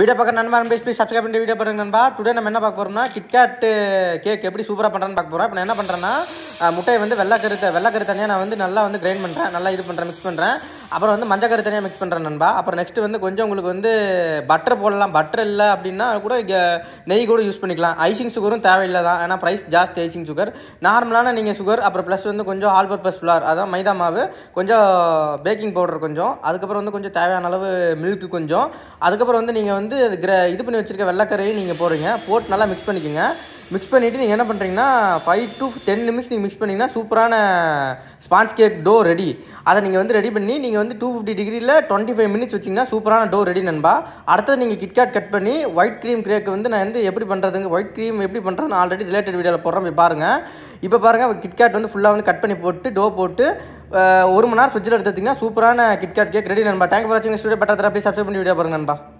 video பார்க்க நண்பா பேசி சப்ஸ்கிரைப் பண்ணி வீடியோ பண்ணுங்க நண்பா டுடே நம்ம என்ன பார்க்க போகிறோம்னா கிட்கேட் கேக் எப்படி சூப்பராக பண்ணுறேன்னு பார்க்க போகிறோம் இப்போ நான் என்ன பண்ணுறேன்னா முட்டையை வந்து வெள்ளைக்கருத்தை வெள்ளைக்கரு தனியாக நான் வந்து நல்லா வந்து கிரைண்ட் பண்ணுறேன் நல்லா இது பண்ணுறேன் மிக்ஸ் பண்ணுறேன் அப்புறம் வந்து மஞ்சள் கரு தனியாக மிக்ஸ் பண்ணுறேன் நண்பா அப்புறம் நெக்ஸ்ட்டு வந்து கொஞ்சம் உங்களுக்கு வந்து பட்டர் போடலாம் பட்டர் இல்லை அப்படின்னா கூட நெய் கூட யூஸ் பண்ணிக்கலாம் ஐசிங் சுகரும் தேவையில்லை தான் ஏன்னா ப்ரைஸ் ஜாஸ்தி ஐசிங் சுகர் நார்மலான நீங்கள் சுகர் அப்புறம் ப்ளஸ் வந்து கொஞ்சம் ஆல் பர்பஸ் ஃப்ளார் அதான் மைதா மாவு கொஞ்சம் பேக்கிங் பவுடர் கொஞ்சம் அதுக்கப்புறம் வந்து கொஞ்சம் தேவையான அளவு மில்க்கு கொஞ்சம் அதுக்கப்புறம் வந்து நீங்கள் வந்து இது பண்ணி வச்சுருக்க வெள்ளைக்கரையும் நீங்கள் போடுறீங்க போட்டு நல்லா மிக்ஸ் பண்ணிக்கோங்க மிக்ஸ் பண்ணிவிட்டு நீங்கள் என்ன பண்ணுறீங்கன்னா ஃபைவ் டு டென் நிமிஷம் நீங்கள் மிக்ஸ் பண்ணிங்கன்னா சூப்பரான ஸ்பான்ச் கேக் டோ ரெடி அதை நீங்கள் வந்து ரெடி பண்ணி நீங்கள் வந்து டூ ஃபிஃப்டி டிகிரியில் டுவெண்ட்டி ஃபைவ் மினிட்ஸ் வச்சிங்கன்னா சூப்பரான டோ ரெடி நண்பா அடுத்தது நீங்கள் கிட்காட் கட் பண்ணி ஒயிட் க்ரீம் கேக் வந்து நான் வந்து எப்படி பண்ணுறதுங்க ஒயிட் க்ரீம் எப்படி பண்ணுறதுன்னு ஆல்ரெடி ரிலேட்டட் வீடியோவில் போடுறோம் போய் பாருங்கள் இப்போ பாருங்கள் கிட்காட் வந்து ஃபுல்லாக வந்து கட் பண்ணி போட்டு டோ போட்டு ஒரு மணி நேரம் ஃப்ரிட்ஜில் எடுத்துட்டிங்கன்னா சூப்பரான கிட்காட் கேக் ரெடி நண்பா தேங்க் ஃபார் வாட்சிங் ஸ்டூடியோ பட்டா தரப்பி சப்ஸ்கிரைப் பண்ணி வீடியோ பாருங்க நண்பா